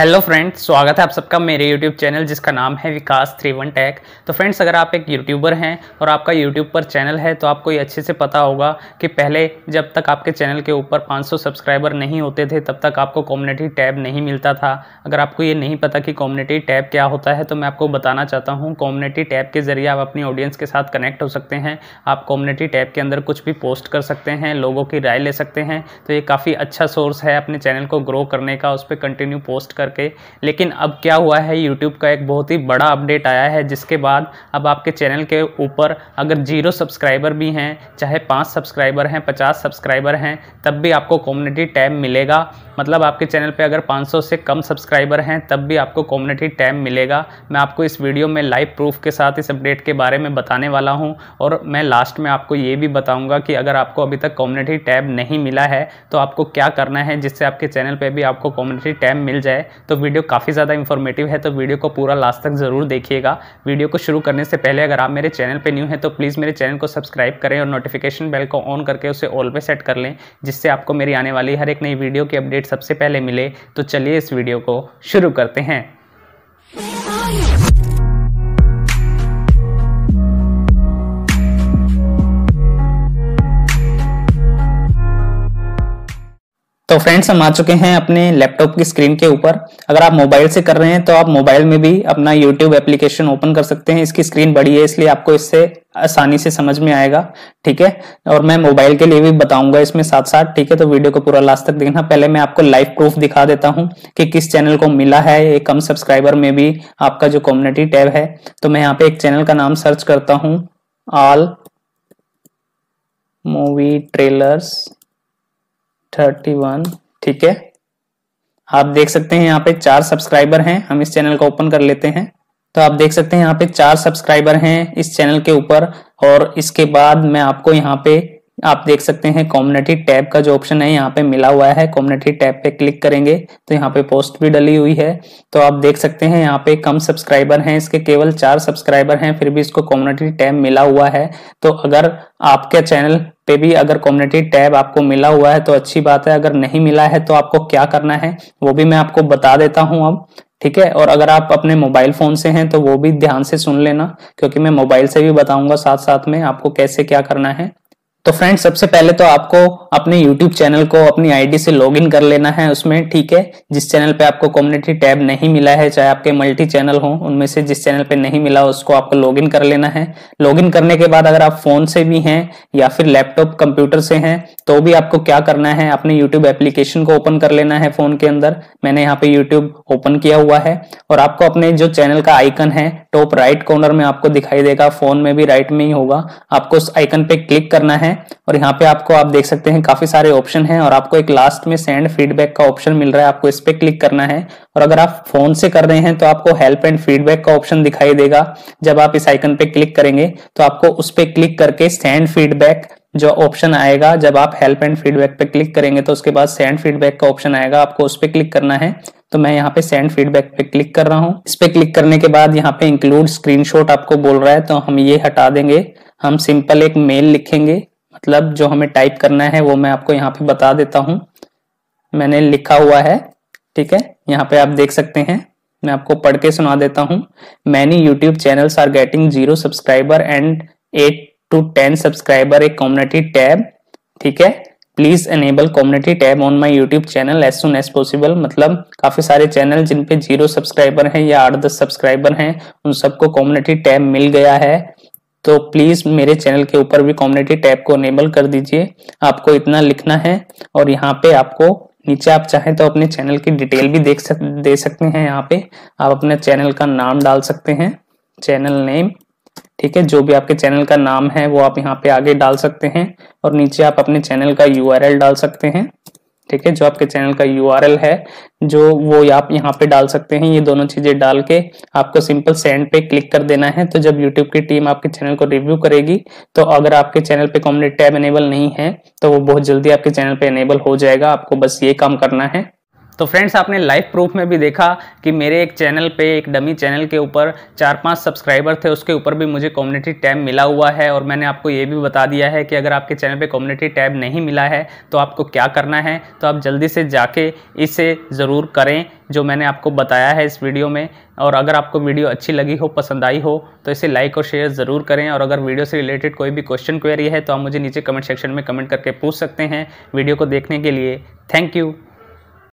hello friends स्वागत है आप सबका मेरे यूट्यूब चैनल जिसका नाम है विकास थ्री वन टैक तो फ्रेंड्स अगर आप एक यूट्यूबर हैं और आपका यूट्यूब पर चैनल है तो आपको ये अच्छे से पता होगा कि पहले जब तक आपके चैनल के ऊपर 500 सब्सक्राइबर नहीं होते थे तब तक आपको कम्युनिटी टैब नहीं मिलता था अगर आपको ये नहीं पता कि कम्युनिटी टैब क्या होता है तो मैं आपको बताना चाहता हूँ कम्युनिटी टैब के ज़रिए आप अपनी ऑडियंस के साथ कनेक्ट हो सकते हैं आप कम्युनिटी टैब के अंदर कुछ भी पोस्ट कर सकते हैं लोगों की राय ले सकते हैं तो ये काफ़ी अच्छा सोर्स है अपने चैनल को ग्रो करने का उस पर कंटिन्यू पोस्ट कर करके लेकिन अब क्या हुआ है यूट्यूब का एक बहुत ही बड़ा अपडेट आया है जिसके बाद अब आपके चैनल के ऊपर अगर जीरो सब्सक्राइबर भी हैं चाहे पाँच सब्सक्राइबर हैं पचास सब्सक्राइबर हैं तब भी आपको कम्युनिटी टैब मिलेगा मतलब आपके चैनल पे अगर 500 से कम सब्सक्राइबर हैं तब भी आपको कम्युनिटी टैब मिलेगा मैं आपको इस वीडियो में लाइव प्रूफ के साथ इस अपडेट के बारे में बताने वाला हूँ और मैं लास्ट में आपको ये भी बताऊँगा कि अगर आपको अभी तक कम्युनिटी टैब नहीं मिला है तो आपको क्या करना है जिससे आपके चैनल पर भी आपको कम्युनिटी टैब मिल जाए तो वीडियो काफ़ी ज़्यादा इन्फॉर्मेटिव है तो वीडियो को पूरा लास्ट तक ज़रूर देखिएगा वीडियो को शुरू करने से पहले अगर आप मेरे चैनल पर न्यू हैं तो प्लीज़ मेरे चैनल को सब्सक्राइब करें और नोटिफिकेशन बेल को ऑन करके उसे ऑल पे सेट कर लें जिससे आपको मेरी आने वाली हर एक नई वीडियो की अपडेट सबसे पहले मिले तो चलिए इस वीडियो को शुरू करते हैं तो फ्रेंड्स हम आ चुके हैं अपने लैपटॉप की स्क्रीन के ऊपर अगर आप मोबाइल से कर रहे हैं तो आप मोबाइल में भी अपना यूट्यूब एप्लीकेशन ओपन कर सकते हैं इसकी स्क्रीन बड़ी है इसलिए आपको इससे आसानी से समझ में आएगा ठीक है और मैं मोबाइल के लिए भी बताऊंगा इसमें साथ साथ ठीक है तो वीडियो को पूरा लास्ट तक देखना पहले मैं आपको लाइव प्रूफ दिखा देता हूँ कि किस चैनल को मिला है ये कम सब्सक्राइबर में भी आपका जो कम्युनिटी टैब है तो मैं यहाँ पे एक चैनल का नाम सर्च करता हूँ all movie trailers thirty one ठीक है आप देख सकते हैं यहाँ पे चार सब्सक्राइबर हैं हम इस चैनल को ओपन कर लेते हैं तो आप देख सकते हैं यहाँ पे चार सब्सक्राइबर हैं इस चैनल के ऊपर और इसके बाद मैं आपको यहाँ पे आप देख सकते हैं कॉम्युनिटी टैब का जो ऑप्शन है यहाँ पे मिला हुआ है कॉम्युनिटी टैब पे क्लिक करेंगे तो यहाँ पे पोस्ट भी डली हुई है तो आप देख सकते हैं यहाँ पे कम सब्सक्राइबर हैं इसके केवल चार सब्सक्राइबर हैं फिर भी इसको कॉम्युनिटी टैब मिला हुआ है तो अगर आपके चैनल पे भी अगर कॉम्युनिटी टैब आपको मिला हुआ है तो अच्छी बात है अगर नहीं मिला है तो आपको क्या करना है वो भी मैं आपको बता देता हूँ अब ठीक है और अगर आप अपने मोबाइल फोन से हैं तो वो भी ध्यान से सुन लेना क्योंकि मैं मोबाइल से भी बताऊंगा साथ साथ में आपको कैसे क्या करना है तो फ्रेंड्स सबसे पहले तो आपको अपने YouTube चैनल को अपनी आईडी से लॉगिन कर लेना है उसमें ठीक है जिस चैनल पे आपको कम्युनिटी टैब नहीं मिला है चाहे आपके मल्टी चैनल हो उनमें से जिस चैनल पे नहीं मिला उसको आपको लॉगिन कर लेना है लॉगिन करने के बाद अगर आप फोन से भी हैं या फिर लैपटॉप कंप्यूटर से हैं तो भी आपको क्या करना है अपने यूट्यूब एप्लीकेशन को ओपन कर लेना है फोन के अंदर मैंने यहाँ पे यूट्यूब ओपन किया हुआ है और आपको अपने जो चैनल का आइकन है टॉप राइट कॉर्नर में आपको दिखाई देगा फोन में भी राइट में ही होगा आपको उस आइकन पे क्लिक करना है है और यहाँ पे आपको आप देख सकते हैं काफी सारे ऑप्शन हैं और आपको एक लास्ट में सेंड फीडबैक का ऑप्शन मिल रहा है आपको इस पर क्लिक करना है और अगर आप फोन से कर रहे हैं तो आपको हेल्प एंड फीडबैक का ऑप्शन दिखाई देगा जब आप इस आइकन पे क्लिक करेंगे तो आपको उस पर क्लिक करके सेंड फीडबैक जो ऑप्शन आएगा जब आप हेल्प एंड फीडबैक पे क्लिक करेंगे तो उसके बाद सेंड फीडबैक का ऑप्शन आएगा आपको उस पर क्लिक करना है तो मैं यहाँ पे सेंड फीडबैक पे क्लिक कर रहा हूँ इस पे क्लिक करने के बाद यहाँ पे इंक्लूड स्क्रीनशॉट आपको बोल रहा है तो हम ये हटा देंगे हम सिंपल एक मेल लिखेंगे मतलब जो हमें टाइप करना है वो मैं आपको यहाँ पे बता देता हूँ मैंने लिखा हुआ है ठीक है यहाँ पे आप देख सकते हैं मैं आपको पढ़ के सुना देता हूँ many YouTube channels are getting zero subscriber and eight to ten subscriber a community tab ठीक है please enable community tab on my YouTube channel as soon as possible मतलब काफी सारे चैनल जिन पे जीरो सब्सक्राइबर हैं या आठ दस सब्सक्राइबर हैं उन सबको कम्युनिटी टैब मिल गया है तो प्लीज मेरे चैनल के ऊपर भी कम्युनिटी टैब को अनेबल कर दीजिए आपको इतना लिखना है और यहाँ पे आपको नीचे आप चाहें तो अपने चैनल की डिटेल भी देख सक दे सकते हैं यहाँ पे आप अपने चैनल का नाम डाल सकते हैं चैनल नेम ठीक है जो भी आपके चैनल का नाम है वो आप यहाँ पे आगे डाल सकते हैं और नीचे आप अपने चैनल का यू डाल सकते हैं ठीक है जो आपके चैनल का यू है जो वो आप यहाँ पे डाल सकते हैं ये दोनों चीजें डाल के आपको सिंपल सेंड पे क्लिक कर देना है तो जब यूट्यूब की टीम आपके चैनल को रिव्यू करेगी तो अगर आपके चैनल पे कॉम्युनिटी टैब एनेबल नहीं है तो वो बहुत जल्दी आपके चैनल पे एनेबल हो जाएगा आपको बस ये काम करना है तो फ्रेंड्स आपने लाइव प्रूफ में भी देखा कि मेरे एक चैनल पे एक डमी चैनल के ऊपर चार पांच सब्सक्राइबर थे उसके ऊपर भी मुझे कम्युनिटी टैब मिला हुआ है और मैंने आपको ये भी बता दिया है कि अगर आपके चैनल पे कम्युनिटी टैब नहीं मिला है तो आपको क्या करना है तो आप जल्दी से जाके इसे ज़रूर करें जो मैंने आपको बताया है इस वीडियो में और अगर आपको वीडियो अच्छी लगी हो पसंद आई हो तो इसे लाइक और शेयर ज़रूर करें और अगर वीडियो से रिलेटेड कोई भी क्वेश्चन क्वेरी है तो आप मुझे नीचे कमेंट सेक्शन में कमेंट करके पूछ सकते हैं वीडियो को देखने के लिए थैंक यू